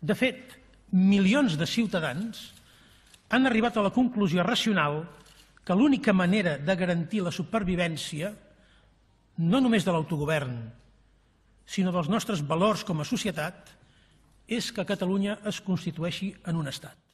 De fet, milions de ciutadans han arribat a la conclusió racional que l'única manera de garantir la supervivència no només de l'autogovern, sinó dels nostres valors com a societat, és que Catalunya es constitueixi en un estat.